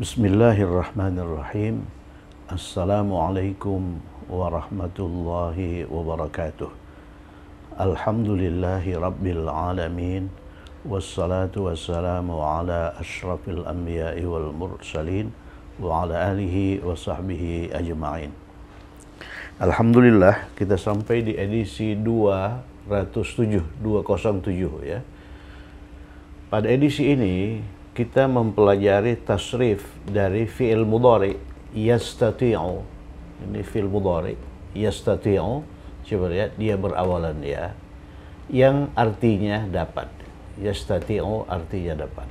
Bismillahirrahmanirrahim. Assalamualaikum warahmatullahi wabarakatuh. Alhamdulillahi rabbil alamin. Wassalatu wassalamu ala ashrafil anbiya wal mursalin wa ala alihi wa sahbihi ajma'in. Alhamdulillah kita sampai di edisi 207, 207 ya. Pada edisi ini kita mempelajari tasrif dari fi'il mudhari yastati'u ini fi'il mudhari yastati'u coba lihat dia berawalan ya yang artinya dapat yastati'u artinya dapat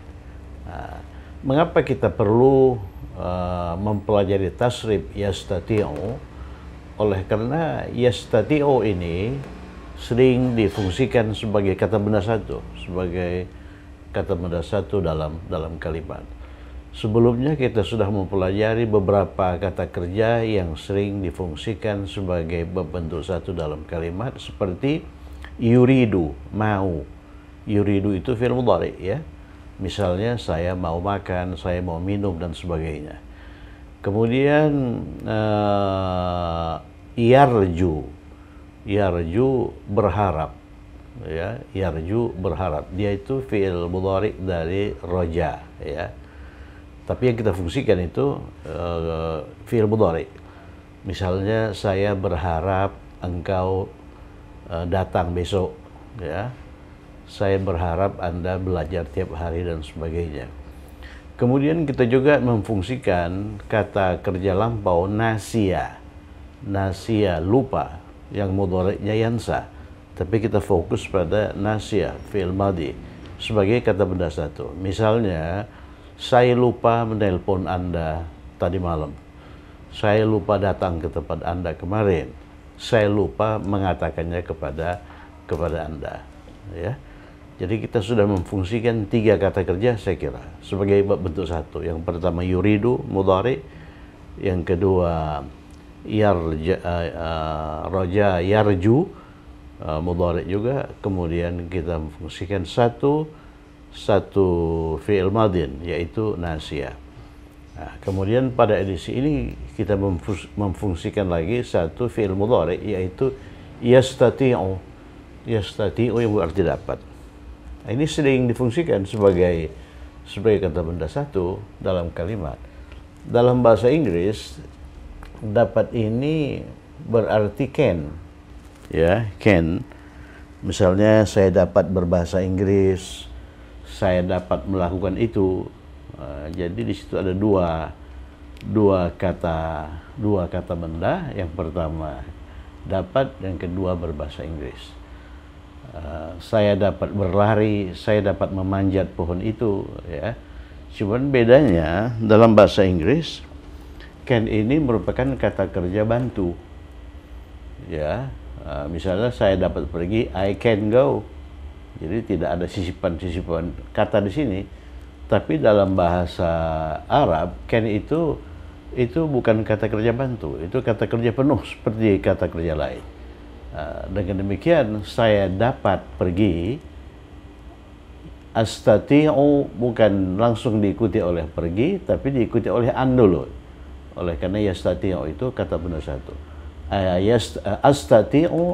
nah, mengapa kita perlu uh, mempelajari tasrif yastati'u oleh karena yastati'u ini sering difungsikan sebagai kata benda satu sebagai kata satu dalam dalam kalimat. Sebelumnya kita sudah mempelajari beberapa kata kerja yang sering difungsikan sebagai berbentuk satu dalam kalimat seperti yuridu, mau. Yuridu itu fi'il mudhari ya. Misalnya saya mau makan, saya mau minum dan sebagainya. Kemudian uh, yarju. Yarju berharap ya yarju berharap dia itu fiil mudhari dari roja ya tapi yang kita fungsikan itu uh, fiil mudhari misalnya saya berharap engkau uh, datang besok ya saya berharap Anda belajar tiap hari dan sebagainya. Kemudian kita juga memfungsikan kata kerja lampau nasia. Nasia lupa yang mudhoreknya yansa tapi kita fokus pada nasia fil madi sebagai kata benda satu. Misalnya, saya lupa menelpon Anda tadi malam. Saya lupa datang ke tempat Anda kemarin. Saya lupa mengatakannya kepada kepada Anda, ya. Jadi kita sudah memfungsikan tiga kata kerja saya kira sebagai bentuk satu. Yang pertama yuridu mudari, yang kedua yarja uh, roja yarju, uh, mudhari juga kemudian kita fungsikan satu satu fi'il madin yaitu nasia. Nah, kemudian pada edisi ini kita memfungsikan lagi satu fi'il mudhari yaitu yastati'u. Yastati'u yang berarti dapat. Nah, ini sering difungsikan sebagai sebagai kata benda satu dalam kalimat. Dalam bahasa Inggris dapat ini berarti can ya can misalnya saya dapat berbahasa Inggris saya dapat melakukan itu eh, jadi di situ ada dua dua kata dua kata benda yang pertama dapat dan kedua berbahasa Inggris eh, saya dapat berlari saya dapat memanjat pohon itu ya cuman bedanya dalam bahasa Inggris can ini merupakan kata kerja bantu ya Eh, misalnya saya dapat pergi, I can go. Jadi tidak ada sisipan-sisipan kata di sini. Tapi dalam bahasa Arab, can itu itu bukan kata kerja bantu, itu kata kerja penuh seperti kata kerja lain. Eh, dengan demikian, saya dapat pergi, astati'u bukan langsung diikuti oleh pergi, tapi diikuti oleh an dulu. Oleh karena yastati'u itu kata penuh satu. Eh, eh, astati'u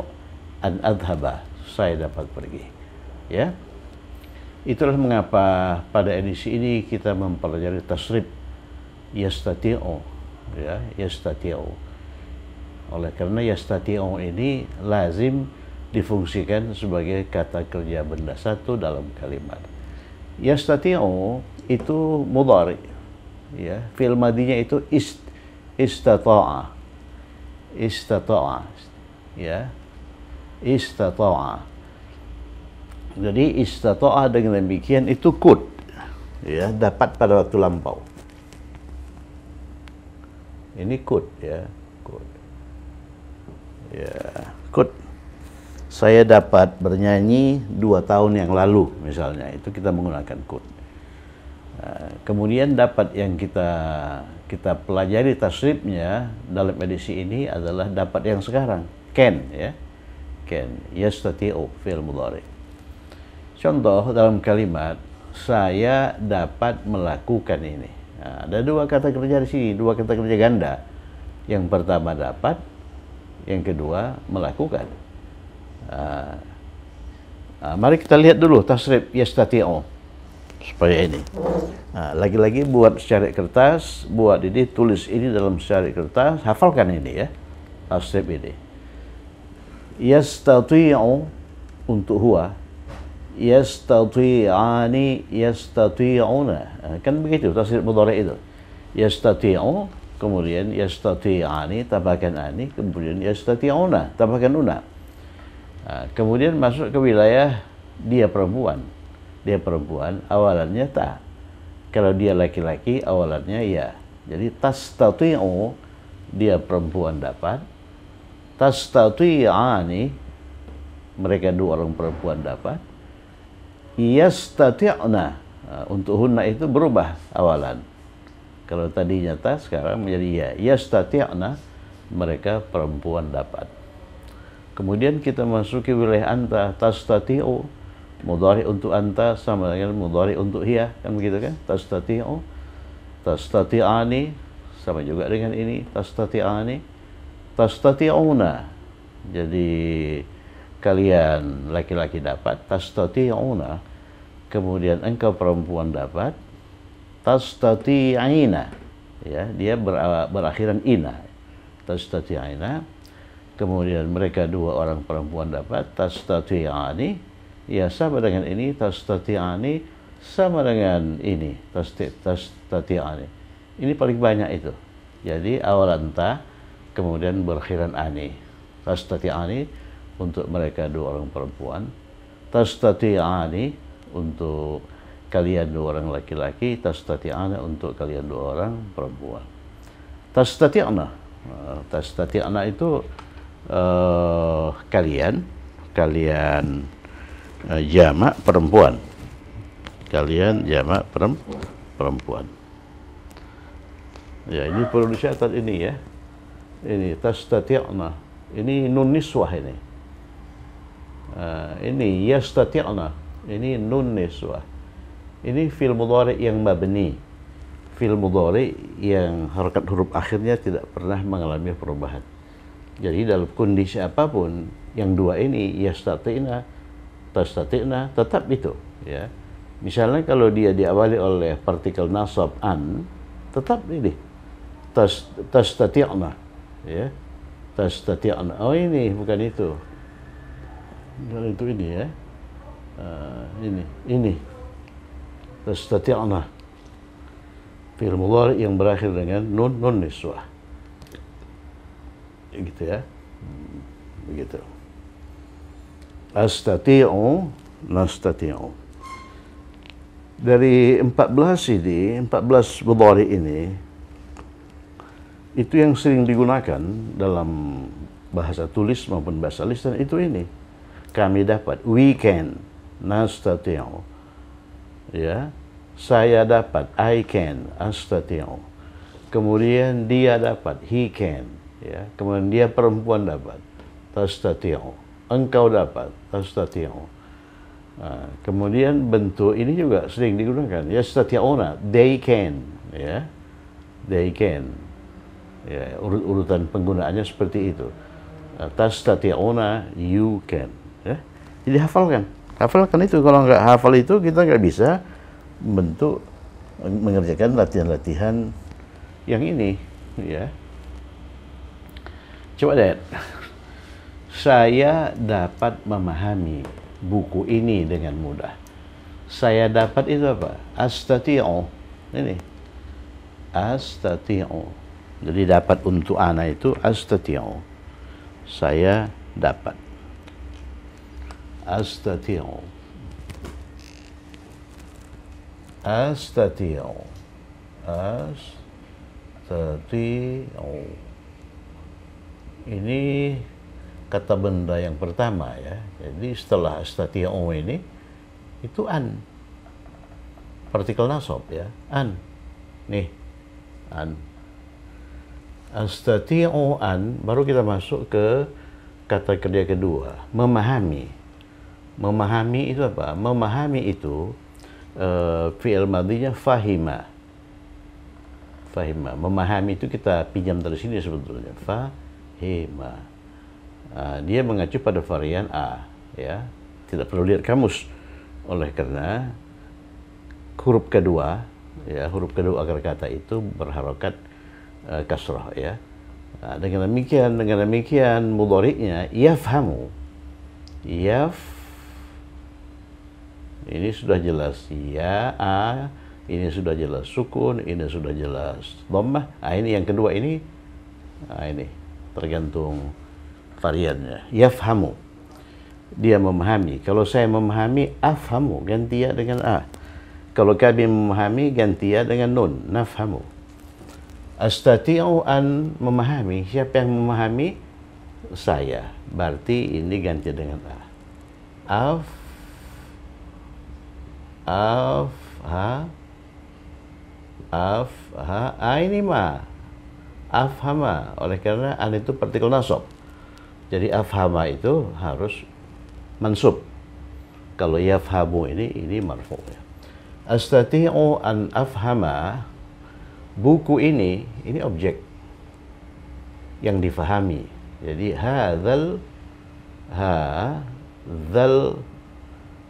an adhaba saya dapat pergi ya itulah mengapa pada edisi ini kita mempelajari tasrif yastati'u ya yastati'u oleh karena yastati'u ini lazim difungsikan sebagai kata kerja benda satu dalam kalimat yastati'u itu mudhari ya fil madinya itu ist istata'a istata'a ya istata'a jadi istata'a dengan demikian itu kut ya dapat pada waktu lampau ini kut ya kut ya kut saya dapat bernyanyi dua tahun yang lalu misalnya itu kita menggunakan kut nah, kemudian dapat yang kita kita pelajari tasrifnya dalam edisi ini adalah dapat yang sekarang can ya can yastati'u fil mudhari contoh dalam kalimat saya dapat melakukan ini nah, ada dua kata kerja di sini dua kata kerja ganda yang pertama dapat yang kedua melakukan nah, mari kita lihat dulu tasrif yastati'u supaya ini. lagi nah, lagi-lagi buat secara kertas, buat ini, tulis ini dalam secara kertas, hafalkan ini ya, tasrif ini. Yastati'u untuk huwa, yastati'ani, yastati'una. Nah, kan begitu tasrif mudhari itu. Yastati'u, kemudian yastati'ani, tambahkan ani, kemudian yastati'una, tambahkan una. Nah, kemudian masuk ke wilayah dia perempuan dia perempuan awalannya ta kalau dia laki-laki awalannya ya jadi tas o dia perempuan dapat tas tati'ani mereka dua orang perempuan dapat tatu'na nah, untuk hunna itu berubah awalan kalau tadinya ta sekarang menjadi ya tatu'na mereka perempuan dapat kemudian kita masuki wilayah anta tas tatu'u mudhari untuk anta sama dengan mudhari untuk hiya kan begitu kan tastati'u tastati'ani sama juga dengan ini tastati'ani tastati'una jadi kalian laki-laki dapat tastati'una kemudian engkau perempuan dapat tastati'ina ya dia ber, berakhiran ina tastati'ina kemudian mereka dua orang perempuan dapat tastati'ani ya sama dengan ini tas tastati'ani sama dengan ini tas tastati'ani ini paling banyak itu jadi awal entah kemudian berakhiran ani tas tastati'ani untuk mereka dua orang perempuan tas tastati'ani untuk kalian dua orang laki-laki tas tastati'ana untuk kalian dua orang perempuan tas tastati'na nah, tastati'na itu uh, kalian kalian Eh, Jama perempuan kalian jamak perempuan ya ini perlu dicatat ini ya ini tas tastati'na ini nun niswah ini ini eh, ini yastati'na ini nun niswah ini fil mudhari yang mabni fil mudhari yang harakat huruf akhirnya tidak pernah mengalami perubahan jadi dalam kondisi apapun yang dua ini yastati'na tastati'na tetap itu ya misalnya kalau dia diawali oleh partikel nasab an tetap ini tas tastati'na ya tastati'na oh ini bukan itu bukan itu ini ya uh, ini ini tastati'na fil mudhari yang berakhir dengan nun nun niswah gitu ya hmm, begitu astati'u nastati'u dari 14 ini 14 mudhari ini itu yang sering digunakan dalam bahasa tulis maupun bahasa lisan itu ini kami dapat we can nastati'u ya saya dapat I can astati'u kemudian dia dapat he can ya kemudian dia perempuan dapat tastati'u engkau dapat astatiyau. Ah, kemudian bentuk ini juga sering digunakan Ya yastati'una they can ya they can ya urut urutan penggunaannya seperti itu ah, tastati'una you can ya jadi hafalkan hafalkan itu kalau nggak hafal itu kita nggak bisa bentuk mengerjakan latihan-latihan yang ini ya coba deh saya dapat memahami buku ini dengan mudah. Saya dapat itu apa? Astatio, Ini. Astatio. Jadi dapat untuk anak itu Astatio. Saya dapat. Astatio. Astati'u. Astati'u. Ini kata benda yang pertama ya. Jadi setelah statia o ini itu an partikel nasab ya an nih an Astatia o an baru kita masuk ke kata kerja kedua memahami memahami itu apa memahami itu uh, fi'il madinya fahima fahima memahami itu kita pinjam dari sini sebetulnya fahima Ah, dia mengacu pada varian A ya tidak perlu lihat kamus oleh karena huruf kedua ya huruf kedua akar kata itu berharokat uh, eh, kasroh ya nah, dengan demikian dengan demikian mudoriknya yafhamu yaf ini sudah jelas ya a ini sudah jelas sukun ini sudah jelas domah, nah, ini yang kedua ini nah, ini tergantung variannya. Yafhamu. Dia memahami. Kalau saya memahami, afhamu. Ganti ya dengan a. Kalau kami memahami, ganti ya dengan nun. Nafhamu. Astati'u an memahami. Siapa yang memahami? Saya. Berarti ini ganti dengan a. Af. Af. Ha. Af. Ha. A ini ma. Afhama. Oleh karena an itu partikel nasab jadi afhama itu harus mansub. Kalau yafhamu ini, ini marfu. Ya. Astati'u an afhama, buku ini, ini objek yang difahami. Jadi hadzal dzal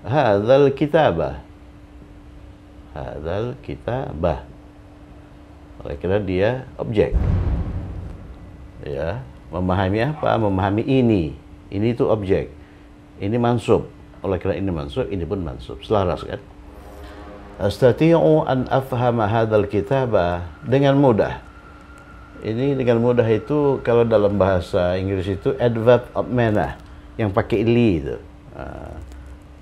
hadzal kitabah. Hadzal kitabah. Oleh karena dia objek. Ya, Memahami apa? Memahami ini. Ini itu objek. Ini mansub. Oleh karena ini mansub, ini pun mansub. Selaras kan? Astati'u an afhama hadzal kitaba dengan mudah. Ini dengan mudah itu kalau dalam bahasa Inggris itu adverb of manner yang pakai li itu. Uh,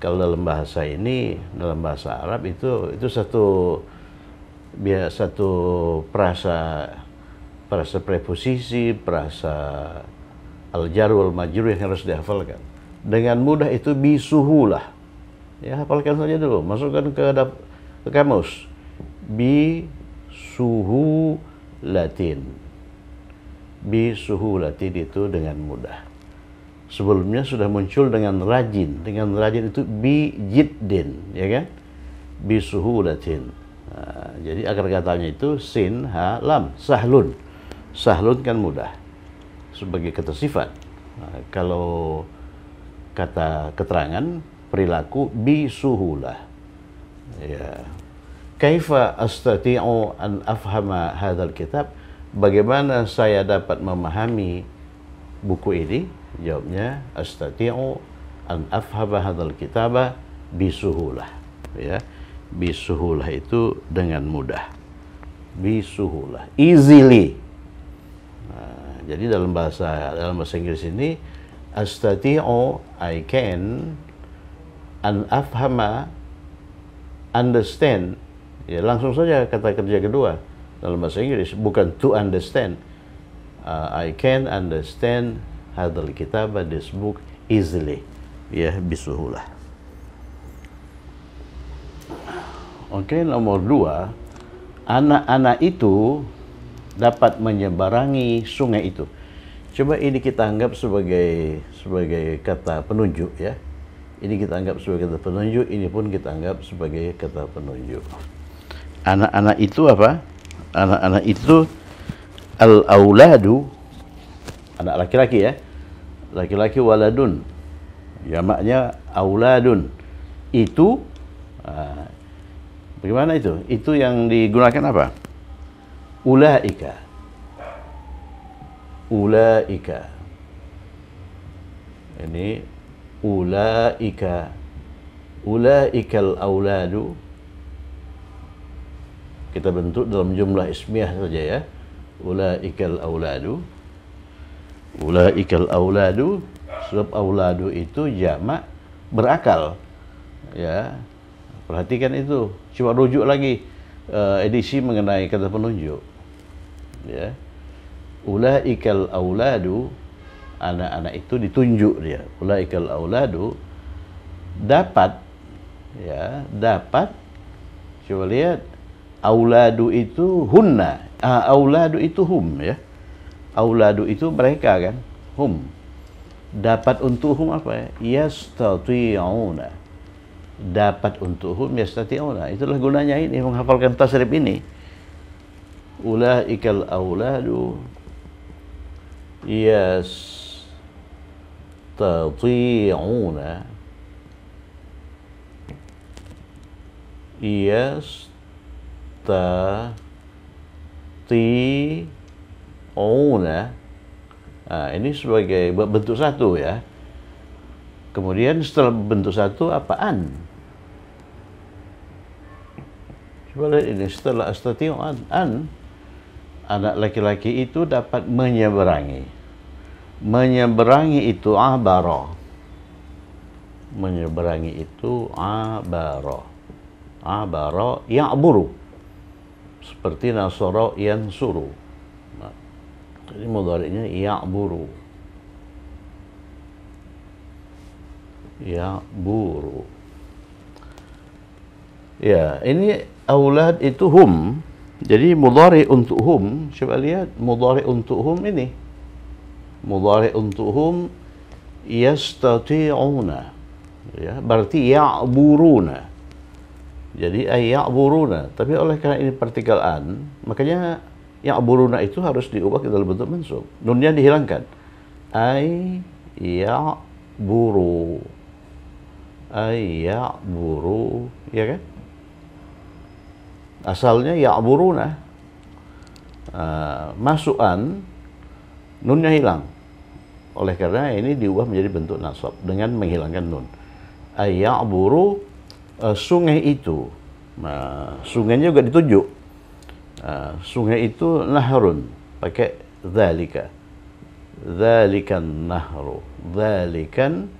kalau dalam bahasa ini dalam bahasa Arab itu itu satu biasa satu perasa perasa preposisi, perasa al jarul yang harus dihafalkan. Dengan mudah itu bisuhulah. Ya, hafalkan saja dulu, masukkan ke ke kamus. Bi suhu latin. Bi suhu latin itu dengan mudah. Sebelumnya sudah muncul dengan rajin. Dengan rajin itu bi jiddin, ya kan? Bi suhu latin. Nah, jadi akar katanya itu sin ha lam sahlun sahlun kan mudah sebagai kata sifat. Nah, kalau kata keterangan perilaku bi Ya. Kaifa astati'u an afhama hadzal kitab? Bagaimana saya dapat memahami buku ini? Jawabnya astati'u an afhama hadzal kitaba bi Ya. Bi itu dengan mudah. Bi Easily jadi dalam bahasa dalam bahasa Inggris ini astati'u I can an afhama understand. Ya, langsung saja kata kerja kedua dalam bahasa Inggris bukan to understand. Uh, I can understand hadal kitab this book easily. Ya, bisuhulah. Oke, okay, nomor dua, anak-anak itu dapat menyebarangi sungai itu. Coba ini kita anggap sebagai sebagai kata penunjuk ya. Ini kita anggap sebagai kata penunjuk, ini pun kita anggap sebagai kata penunjuk. Anak-anak itu apa? Anak-anak itu al-auladu anak laki-laki ya. Laki-laki waladun. Jamaknya auladun. Itu ah, bagaimana itu? Itu yang digunakan apa? ulaika ulaika ini ulaika ulaikal auladu kita bentuk dalam jumlah ismiyah saja ya ulaikal auladu ulaikal auladu sebab auladu itu jamak berakal ya perhatikan itu coba rujuk lagi uh, edisi mengenai kata penunjuk ya ulaikal auladu anak-anak itu ditunjuk dia ulaikal auladu dapat ya dapat coba lihat auladu itu hunna ah, auladu itu hum ya auladu itu mereka kan hum dapat untuk hum apa ya yastati'una dapat untuk hum yastati'una itulah gunanya ini menghafalkan tasrif ini yas tati'una yas tati'una nah, ini sebagai bentuk satu ya kemudian setelah bentuk satu apaan coba lihat ini setelah astatiu'an an, an anak laki-laki itu dapat menyeberangi. Menyeberangi itu abaro. Menyeberangi itu abaro. Abaro buru, Seperti nasoro yang suruh. Nah, jadi mudarinya Ya buru, Ya, ini aulad itu hum jadi mudhari untuk hum, coba lihat mudhari untuk hum ini. Mudhari untuk hum yastati'una. Ya, berarti ya'buruna. Jadi ya'buruna. Tapi oleh karena ini partikel an, makanya ya'buruna itu harus diubah ke dalam bentuk mensub. Nunnya dihilangkan. buru, ya'buru. Ay ya'buru, ya kan? asalnya ya'buruna uh, masukan nunnya hilang oleh karena ini diubah menjadi bentuk nasab dengan menghilangkan nun ayaburu uh, ah, sungai itu nah, sungainya juga ditunjuk uh, sungai itu nahrun pakai zalika zalikan nahru zalikan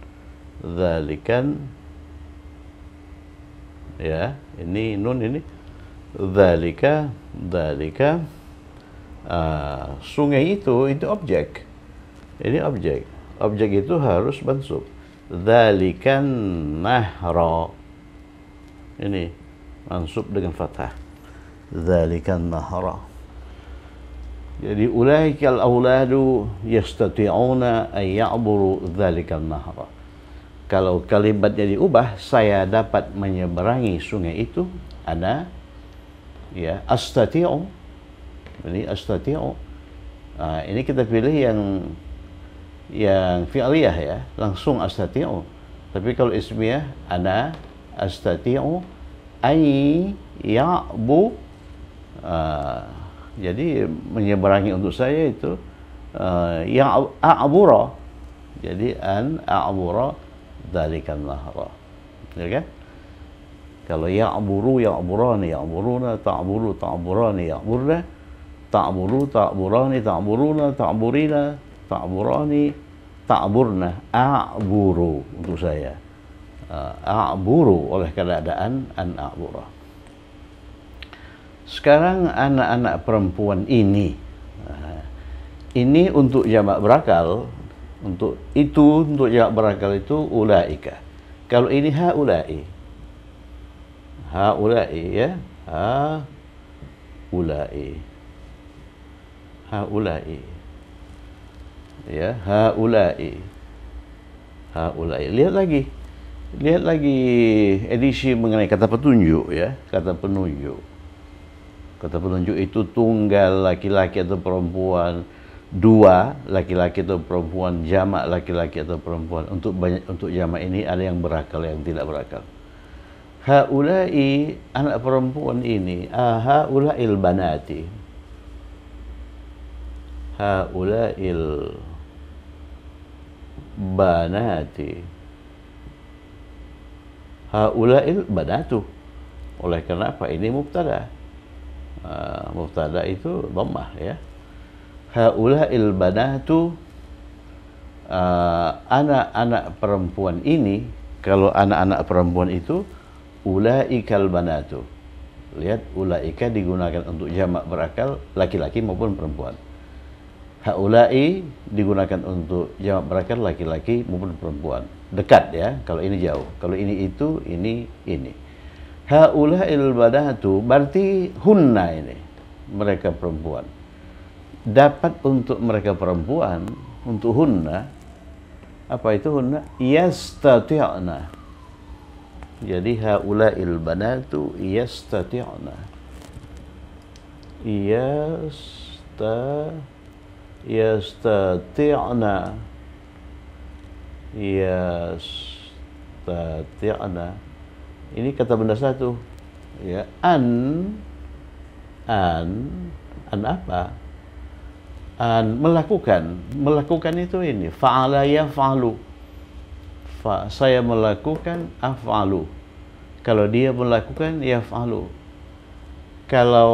zalikan ya ini nun ini Dalika, dalika. Uh, ah, sungai itu, itu objek. Ini objek. Objek itu harus mansub. Dalikan nahra. Ini mansub dengan fathah. Dalikan nahra. Jadi ulaikal auladu yastati'una an ya'buru dzalikal nahra. Kalau kalimatnya diubah, saya dapat menyeberangi sungai itu, ada ya astati'u ini astati'u nah, ini kita pilih yang yang fi'liyah ya langsung astati'u tapi kalau ismiyah ana astati'u ay ya'bu uh, jadi menyeberangi untuk saya itu uh, ah, yang a'bura jadi an a'bura dalikan nahra ya kan kalau ya ya ya ya ya'buru ya'burani ya'buruna ta'buru ta'burani ya'burna ta'buru ta'burani ta'buruna ta'burina ta'burani ta'burna a'buru untuk saya eh, a'buru oleh keadaan an a'bura sekarang anak-anak perempuan ini eh, ini untuk jamak berakal untuk itu untuk jamak berakal itu ulaika kalau ini ha haulai haula'i ya haula'i haula'i ya haula'i haula'i lihat lagi lihat lagi edisi mengenai kata petunjuk ya kata penunjuk kata penunjuk itu tunggal laki-laki atau perempuan dua laki-laki atau perempuan jamak laki-laki atau perempuan untuk banyak untuk jamak ini ada yang berakal yang tidak berakal haulai anak perempuan ini ah, haula il banati haula il banati haula banatu oleh karena apa ini mubtada uh, mubtada itu dhammah ya haula il banatu ah, anak-anak uh, perempuan ini kalau anak-anak perempuan itu ulaikal banatu. Lihat ulaika digunakan untuk jamak berakal laki-laki maupun perempuan. Haulai digunakan untuk jamak berakal laki-laki maupun perempuan. Dekat ya, kalau ini jauh. Kalau ini itu, ini ini. Haulail banatu berarti hunna ini. Mereka perempuan. Dapat untuk mereka perempuan, untuk hunna, apa itu hunna? Yastati'na jadi haula'il banatu yastati'na. Yasta yastati'na. Yastati'na. Ini kata benda satu. Ya, an an an apa? An melakukan. Melakukan itu ini fa'ala ya yaf'alu fa saya melakukan af'alu kalau dia melakukan yaf'alu kalau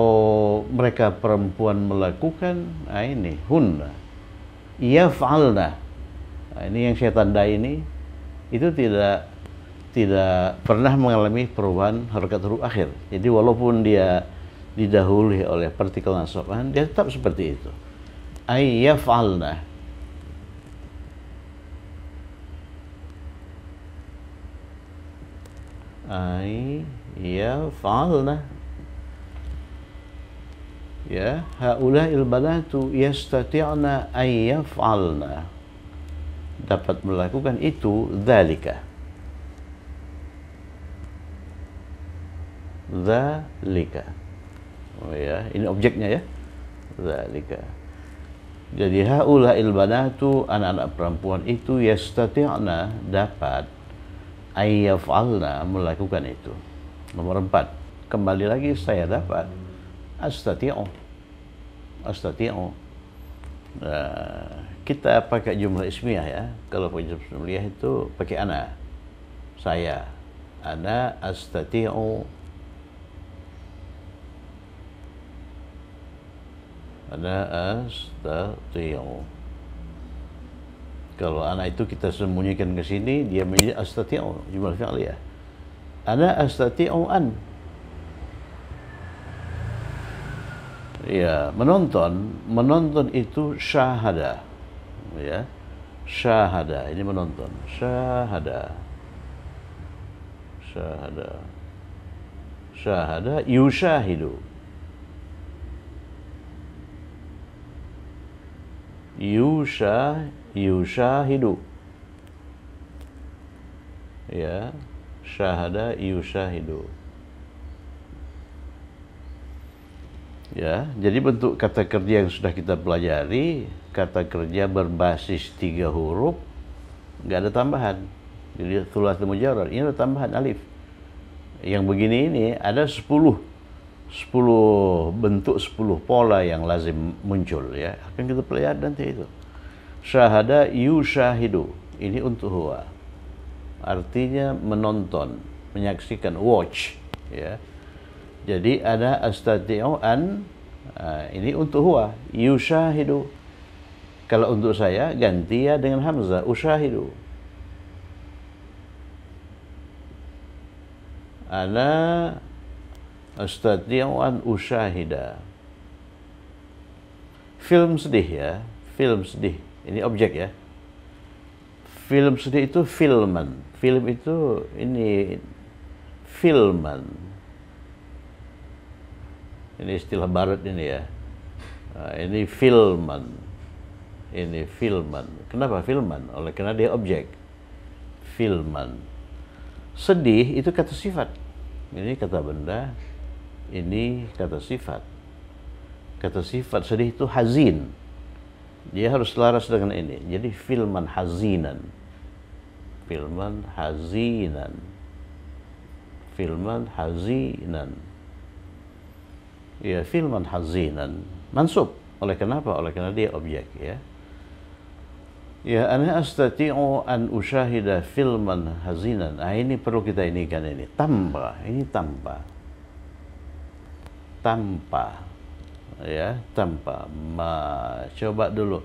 mereka perempuan melakukan nah ini hunna yaf'alna nah, ini yang saya tanda ini itu tidak tidak pernah mengalami perubahan harokat huruf akhir jadi walaupun dia didahului oleh partikel nasoban dia tetap seperti itu ay yaf'alna ai yaf'alna ya haula balatu yastati'na ay yaf'alna dapat melakukan itu dzalika dzalika oh ya ini objeknya ya dzalika jadi haula balatu anak-anak perempuan itu yastati'na dapat ayyafalna melakukan itu. Nomor empat, kembali lagi saya dapat astati'u. Astati'u. Nah, kita pakai jumlah ismiyah ya. Kalau pakai jumlah ismiyah itu pakai ana. Saya. Ana astati'u. Ana astati'u. Kalau anak itu kita sembunyikan ke sini, dia menjadi astati'u, jumlah fi'liyah. Ana astati'u an. Ya, menonton, menonton itu syahada. Ya. Syahada, ini menonton. Syahada. Syahada. Syahada yusyahidu. Yusha yushahidu ya syahada yushahidu ya jadi bentuk kata kerja yang sudah kita pelajari kata kerja berbasis tiga huruf nggak ada tambahan jadi demo mujarrad ini ada tambahan alif yang begini ini ada 10 10 bentuk 10 pola yang lazim muncul ya akan kita pelajari nanti itu syahada yushahidu ini untuk huwa artinya menonton menyaksikan watch ya jadi ada astati'u an ini untuk huwa yushahidu kalau untuk saya ganti ya dengan hamzah usyahidu ana astati'u an ushahida film sedih ya film sedih ini objek ya. Film sendiri itu filman. Film itu ini filman. Ini istilah barat ini ya. Ah, ini filman. Ini filman. Kenapa filman? Oleh karena dia objek. Filman. Sedih itu kata sifat. Ini kata benda, ini kata sifat. Kata sifat sedih itu hazin dia harus selaras dengan ini. Jadi filman hazinan. Filman hazinan. Filman hazinan. Ya, filman hazinan. Mansub. Oleh kenapa? Oleh karena dia objek ya. Ya, ana astati'u an usyahida filman hazinan. Nah, ini perlu kita inikan ini. Tambah, ini tambah. Tambah ya tanpa coba dulu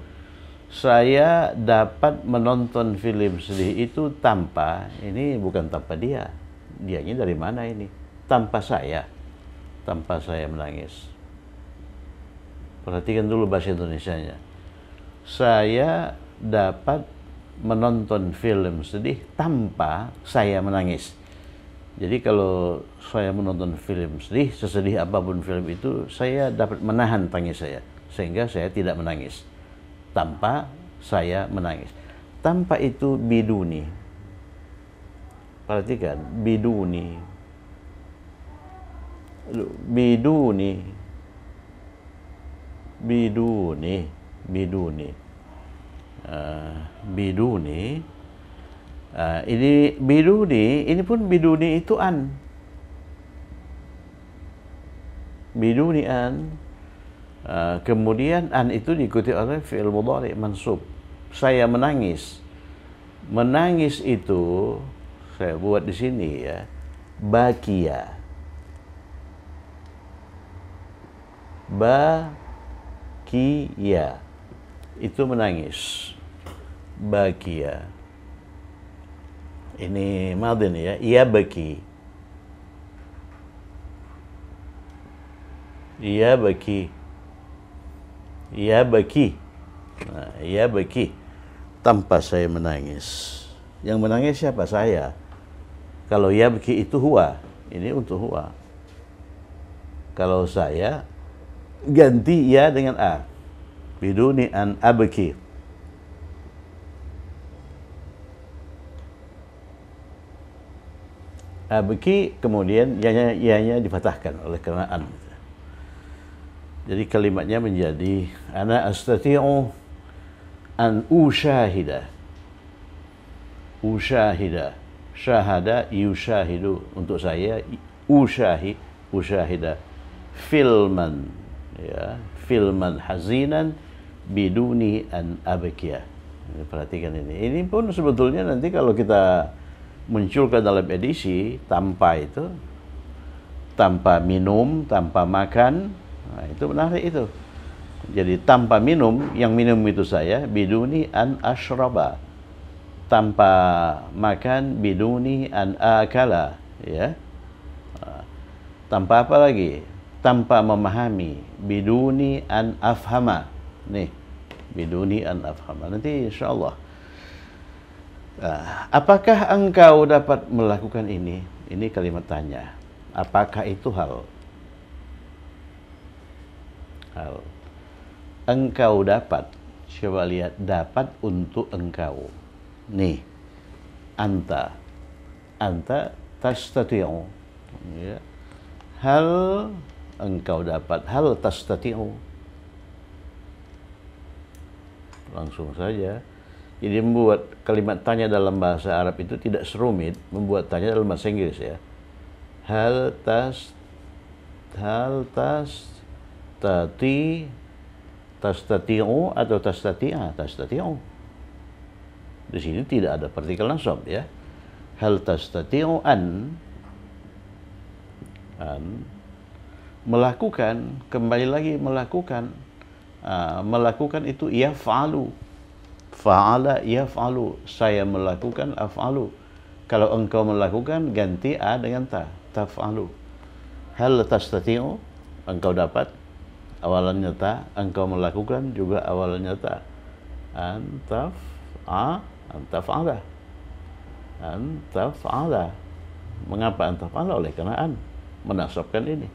saya dapat menonton film sedih itu tanpa ini bukan tanpa dia dia dianya dari mana ini tanpa saya tanpa saya menangis perhatikan dulu bahasa Indonesia-nya saya dapat menonton film sedih tanpa saya menangis jadi kalau saya menonton film sedih, sesedih apapun film itu, saya dapat menahan tangis saya. Sehingga saya tidak menangis. Tanpa saya menangis. Tanpa itu biduni. Perhatikan, biduni. Biduni. Biduni. Biduni. Uh, biduni. Uh, ini biduni, ini pun biduni itu an biduni an uh, kemudian an itu diikuti oleh fi'il mudhari mansub saya menangis menangis itu saya buat di sini ya bakia bakia itu menangis bakia ini madin ya ia baki Ia baki. ia baki. Nah, ya baki. Tanpa saya menangis. Yang menangis siapa? Saya. Kalau ia baki itu hua, Ini untuk hua. Kalau saya, ganti ia dengan a. Biduni an abaki. bagi kemudian ya-nya difatahkan oleh kerana an. Jadi kalimatnya menjadi ana astati'u an usyahida. Usyahida. Syahada yusyahidu untuk saya usyahi usyahida filman ya filman hazinan biduni an abkiya. Perhatikan ini. Ini pun sebetulnya nanti kalau kita munculkan dalam edisi tanpa itu tanpa minum, tanpa makan, Nah, itu menarik itu. Jadi tanpa minum, yang minum itu saya, biduni an ashraba. Tanpa makan, biduni an akala. Ya. Ah, tanpa apa lagi? Tanpa memahami, biduni an afhama. Nih, biduni an afhama. Nanti insya Allah. Ah, apakah engkau dapat melakukan ini? Ini kalimat tanya. Apakah itu hal? hal. Engkau dapat, coba lihat, dapat untuk engkau. Nih, anta. Anta tastati'u. Ya. Hal engkau dapat, hal tastati'u. Langsung saja. Jadi membuat kalimat tanya dalam bahasa Arab itu tidak serumit membuat tanya dalam bahasa Inggris ya. Hal tas hal tas tastati tastati'u atau tastati'a tastati'u di sini tidak ada partikel nasab ya hal tastati'u an an melakukan kembali lagi melakukan uh, melakukan itu yaf'alu fa'ala falu saya melakukan af'alu kalau engkau melakukan ganti a dengan ta taf'alu hal tastati'u engkau dapat awalan nyata engkau melakukan juga awalan nyata antaf a antaf ala, antaf ala. mengapa antaf ala? oleh karena an menasabkan ini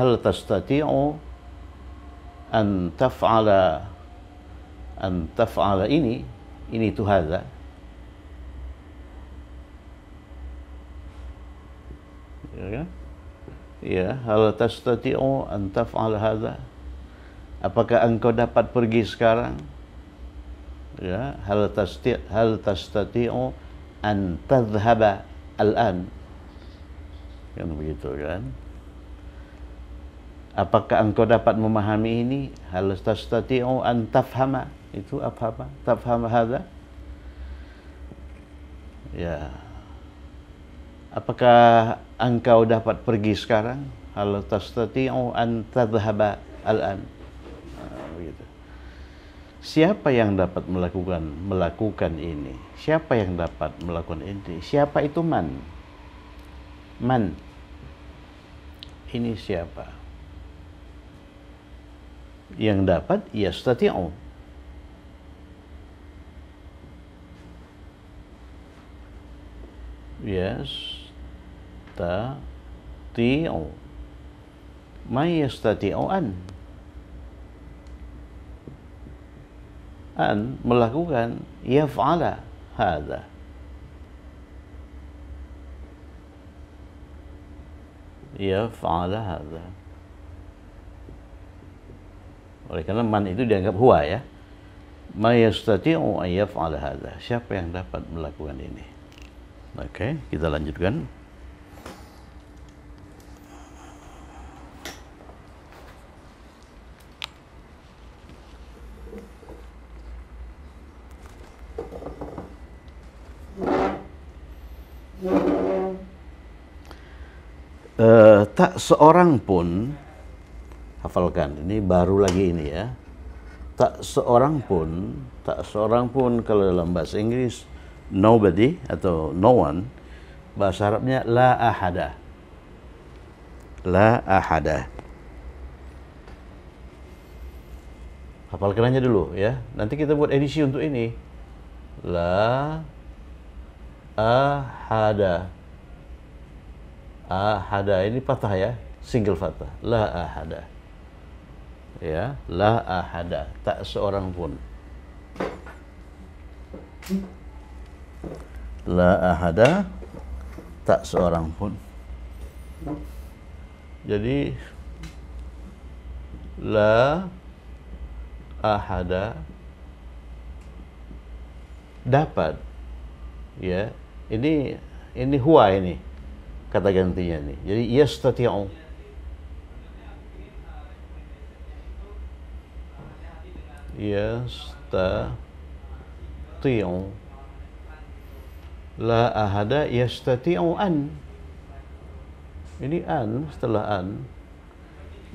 hal tastati'u an ala, an ala ini ini tuh hadza ya kan? ya hal tastati'u an taf'al hadza apakah engkau dapat pergi sekarang ya hal tasti hal tastati'u an tadhhaba al-an kan begitu kan apakah engkau dapat memahami ini hal tastati'u an tafhama itu apa apa tafhama hadza ya Apakah engkau dapat pergi sekarang? Hal tastati'u an tadhhaba al-an. Ah, begitu. Siapa yang dapat melakukan melakukan ini? Siapa yang dapat melakukan ini? Siapa itu man? Man. Ini siapa? Yang dapat yastati'u. Yes yastati'u man yastati'u an an melakukan yaf'ala hadza yaf'ala hadha oleh karena man itu dianggap huwa ya ma yastati'u an yaf'ala hadha siapa yang dapat melakukan ini oke okay, kita lanjutkan uh, tak seorang pun hafalkan ini baru lagi ini ya tak seorang pun tak seorang pun kalau dalam bahasa Inggris nobody atau no one bahasa Arabnya la ahada la ahada hafalkan aja dulu ya nanti kita buat edisi untuk ini la ahada ahada ini patah ya single patah la ahada ya la ahada tak seorang pun la ahada tak seorang pun jadi la ahada dapat ya ini ini huwa ini kata gantinya nih. Jadi yastati'u. Yastati'u. La ahada yastati'u an. Ini an setelah an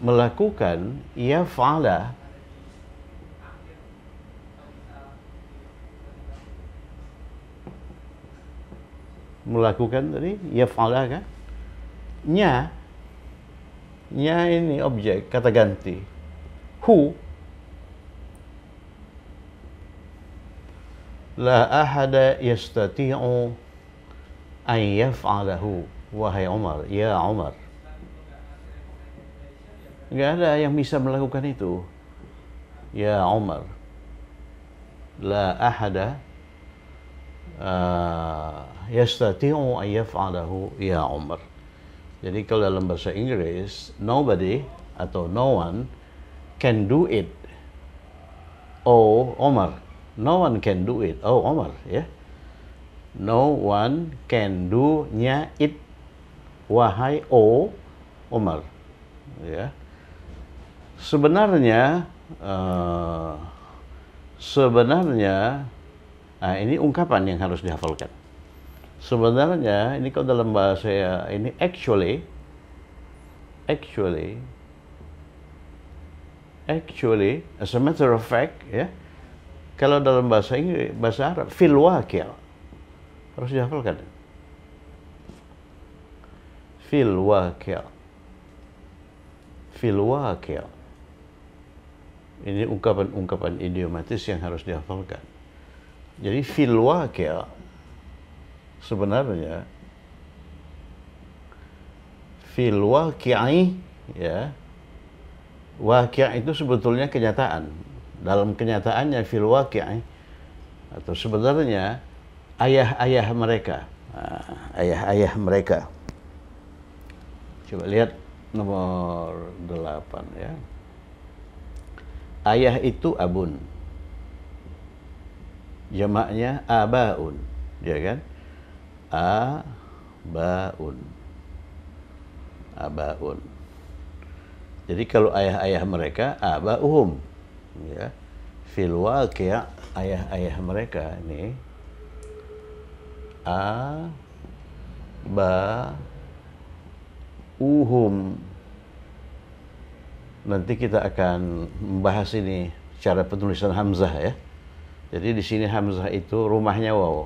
melakukan yaf'ala melakukan tadi yaf'ala kan nya nya ini objek kata ganti hu la ahada yastati'u an yaf'alahu wahai Umar ya Umar enggak ada yang bisa melakukan itu ya Umar la ahada Eh, yastati'u an yaf'alahu ya Umar. Jadi kalau dalam bahasa Inggris, nobody atau no one can do it. Oh, Omar. No one can do it. Oh, Omar, ya. Yeah. No one can do nya it. Wahai oh, Omar. Ya. Yeah. Sebenarnya uh, sebenarnya Nah, ini ungkapan yang harus dihafalkan. Sebenarnya ini kalau dalam bahasa ya, ini actually actually actually as a matter of fact ya. Kalau dalam bahasa Inggris, bahasa Arab fil wakil, harus dihafalkan. Fil wakil. fil wakil. ini ungkapan-ungkapan idiomatis yang harus dihafalkan. Jadi fil waqi' sebenarnya fil waqi'i ya waqi' itu sebetulnya kenyataan. Dalam kenyataannya fil waqi'i atau sebenarnya ayah-ayah mereka, ah, ayah-ayah mereka. Coba lihat nomor delapan ya. Ayah itu abun jamaknya abaun, ya kan? Abaun. Abaun. Jadi kalau ayah-ayah mereka abauhum, ya. Fil kayak ayah-ayah mereka ini uhum Nanti kita akan membahas ini cara penulisan hamzah ya. Jadi di sini Hamzah itu rumahnya waw,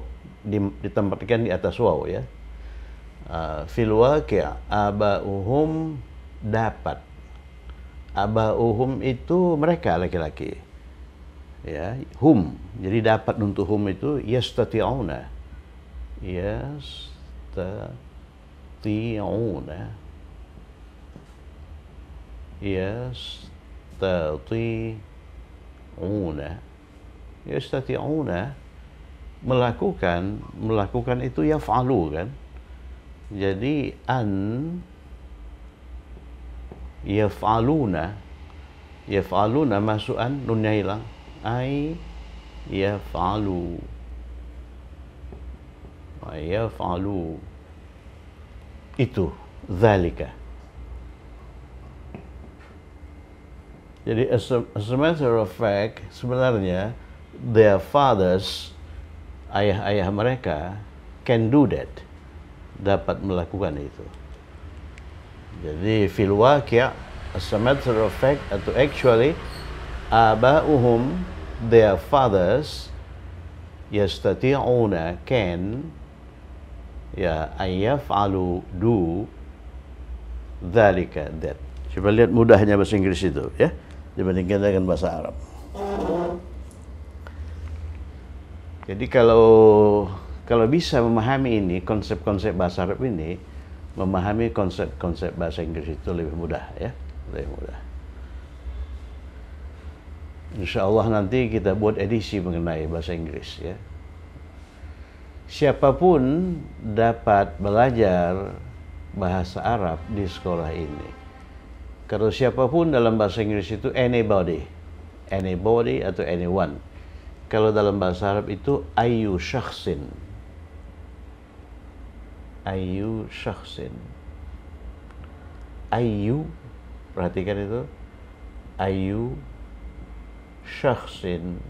ditempatkan di atas waw ya. filwak eh, fil waqi'a aba'uhum dapat. Aba'uhum itu mereka laki-laki. Ya, hum. Jadi dapat untuk hum itu yastati'una. Yastati'una. Yastati'una yastati'una melakukan melakukan itu ya falu kan jadi an yaf'aluna yaf'aluna masuk an nunnya hilang ai yaf'alu yaf'alu itu zalika jadi as a, as a matter of fact sebenarnya their fathers, ayah-ayah mereka, can do that. Dapat melakukan itu. Jadi fil waqi' as a matter of fact atau actually aba'uhum their fathers yastati'una can ya ayyaf'alu do dhalika that. Coba lihat mudahnya bahasa Inggris itu ya dibandingkan dengan bahasa Arab. Jadi kalau kalau bisa memahami ini konsep-konsep bahasa Arab ini, memahami konsep-konsep bahasa Inggris itu lebih mudah ya, lebih mudah. Insya Allah nanti kita buat edisi mengenai bahasa Inggris ya. Siapapun dapat belajar bahasa Arab di sekolah ini. Kalau siapapun dalam bahasa Inggris itu anybody, anybody atau anyone kalau dalam bahasa Arab itu ayu syakhsin ayu syakhsin ayu perhatikan itu ayu syakhsin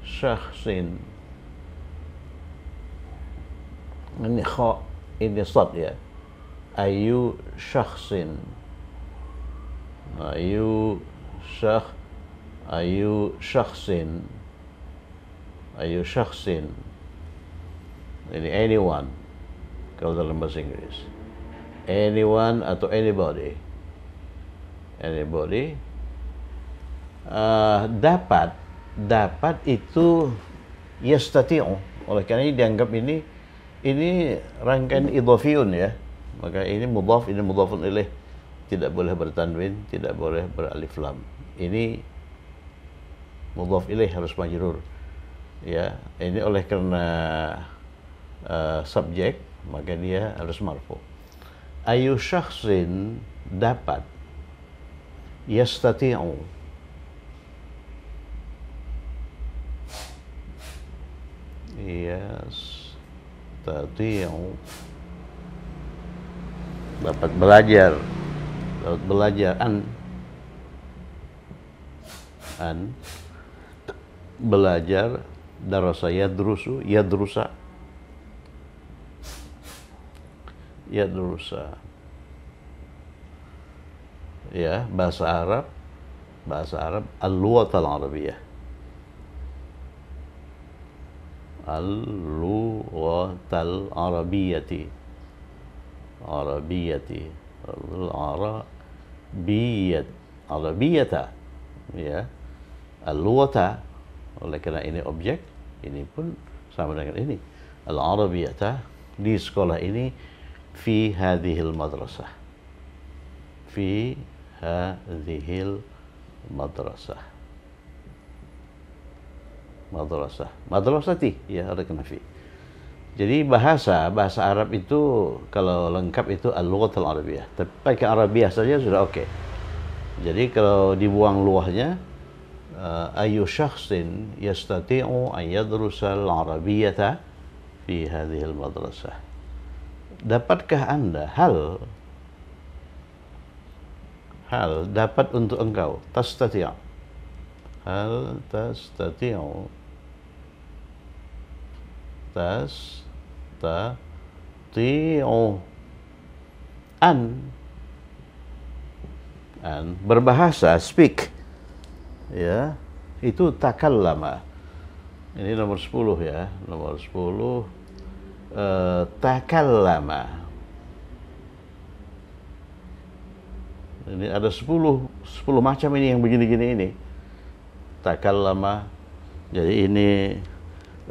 syakhsin ini kho ini sad ya ayu syakhsin ayu syakhsin ayu syakhsin ayu syakhsin ini anyone kalau dalam bahasa Inggris anyone atau anybody anybody uh, dapat dapat itu yastati'u oleh karena ini dianggap ini ini rangkaian idhafiyun ya maka ini mudhaf ini mudhafun ilaih tidak boleh bertanwin tidak boleh beralif lam ini mudhaf ilaih harus majrur ya ini oleh karena uh, subjek maka dia harus marfu ayu syakhsin dapat yastati'u yang dapat belajar dapat belajar an an belajar darasa yadrusu yadrusa yadrusa ya bahasa Arab bahasa Arab al-luwat al-arabiyah al-luwat al-arabiyati arabiyati al-arabiyat arabiyata ya al-luwata oleh karena ini objek, ini pun sama dengan ini. Al-Arabiyata di sekolah ini fi hadhil madrasah. Fi hadhil madrasah. Madrasah. Madrasati ya ada kena fi. Jadi bahasa bahasa Arab itu kalau lengkap itu al-lughat al-arabiyah. Tapi pakai Arabiah saja sudah oke. Okay. Jadi kalau dibuang luahnya أي شخص يستطيع أن يدرس العربية في هذه المدرسة dapatkah anda hal hal dapat untuk engkau tastati' hal ta tastati'u an an berbahasa speak ya itu takal lama. ini nomor 10 ya nomor 10 eh, takal lama. ini ada 10 10 macam ini yang begini-gini ini takal lama. jadi ini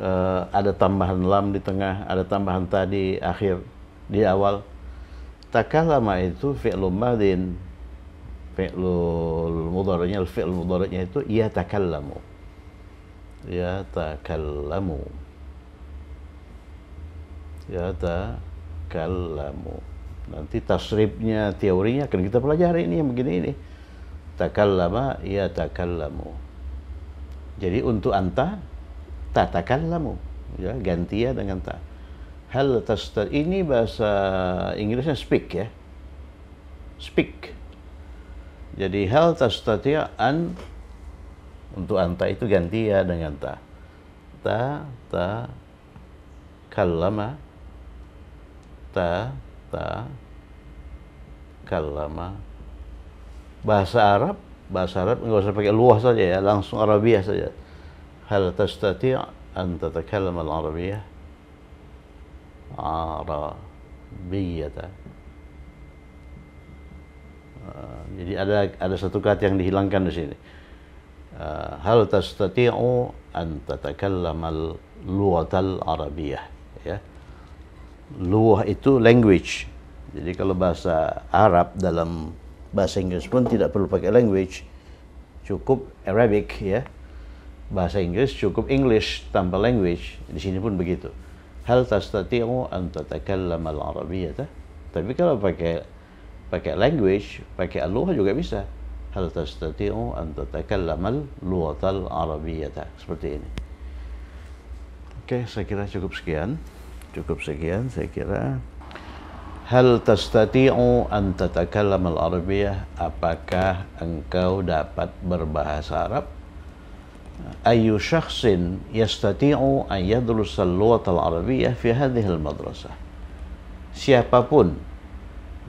uh, ada tambahan lam di tengah ada tambahan tadi akhir di awal takal lama itu fi'lum madin fi'l mudhari'nya al-fi'l mudhari'nya itu yatakallamu yatakallamu yatakallamu nanti tasribnya teorinya akan kita pelajari ini yang begini ini takallama yatakallamu jadi untuk anta tatakallamu ya gantia dengan ta hal tasta ini bahasa Inggrisnya speak ya speak jadi hal tastati' an untuk anta itu ganti ya dengan ta. Ta ta kalama ta ta kalama bahasa Arab bahasa Arab nggak usah pakai luah saja ya langsung Arabiah saja hal tastati' an tatakallam al-arabiyah arabiyata Ah, jadi ada ada satu kata yang dihilangkan di sini. Uh, hal tastati'u an tatakallama luwatal arabiyah ya. Luwah itu language. Jadi kalau bahasa Arab dalam bahasa Inggris pun tidak perlu pakai language. Cukup Arabic ya. Bahasa Inggris cukup English tanpa language. Di sini pun begitu. Hal tastati'u an tatakallama al-arabiyyah. Tapi kalau pakai pakai language, pakai al juga bisa. Hal tastati'u an tatakallamal lughatal arabiyyata. Seperti ini. Oke, saya kira cukup sekian. Cukup sekian saya kira. Hal tastati'u an tatakallamal arabiyyah? Apakah engkau dapat berbahasa Arab? أي شخص يستطيع أن يدرس اللغة العربية في هذه madrasah. siapapun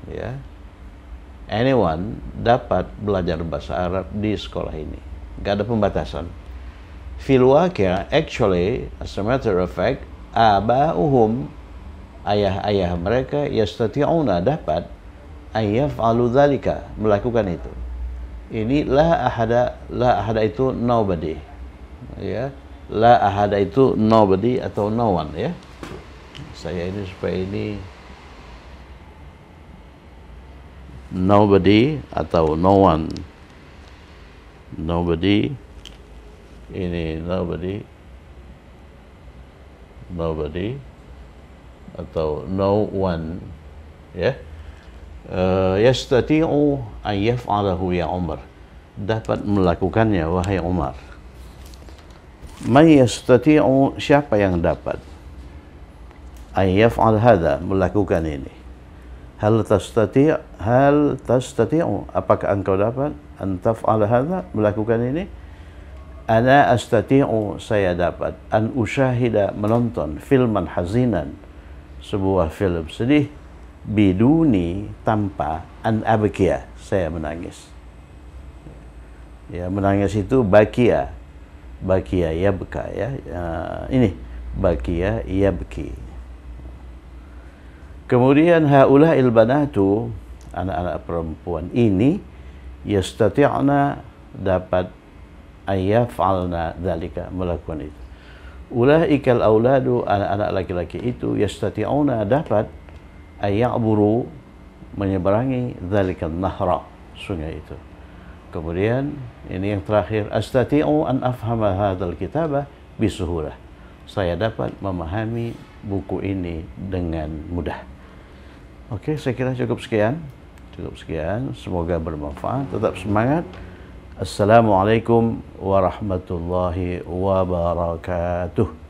ya anyone dapat belajar bahasa Arab di sekolah ini. Gak ada pembatasan. Filwakia, actually, as a matter of fact, aba'uhum, ayah-ayah mereka, yastati'una dapat, ayah aludalika melakukan itu. Ini la ahada, la ahada itu nobody. Ya, la ahada itu nobody atau no one ya. Saya ini supaya ini nobody atau no one nobody ini nobody nobody atau no one ya yeah. yastati'u an yaf'alahu ya Umar dapat melakukannya wahai Umar man yastati'u siapa yang dapat an yaf'al hadha melakukan ini hal tastati' hal tastati'u apakah engkau dapat antaf al melakukan ini ana astati'u saya dapat an usyahida menonton filman hazinan sebuah film sedih biduni tanpa an abkia saya menangis ya menangis itu bakia bakia ya beka ya uh, ini bakia ya beki Kemudian haula ilbanatu anak-anak perempuan ini yastati'na dapat ayafalna dzalika melakukan itu. Ulah ikal auladu anak-anak laki-laki itu yastati'una dapat ayaburu menyeberangi dzalikan nahra sungai itu. Kemudian ini yang terakhir astati'u an afhama hadzal kitabah bisuhulah. Saya dapat memahami buku ini dengan mudah. Oke, okay, saya kira cukup sekian. Cukup sekian. Semoga bermanfaat. Tetap semangat. Assalamualaikum warahmatullahi wabarakatuh.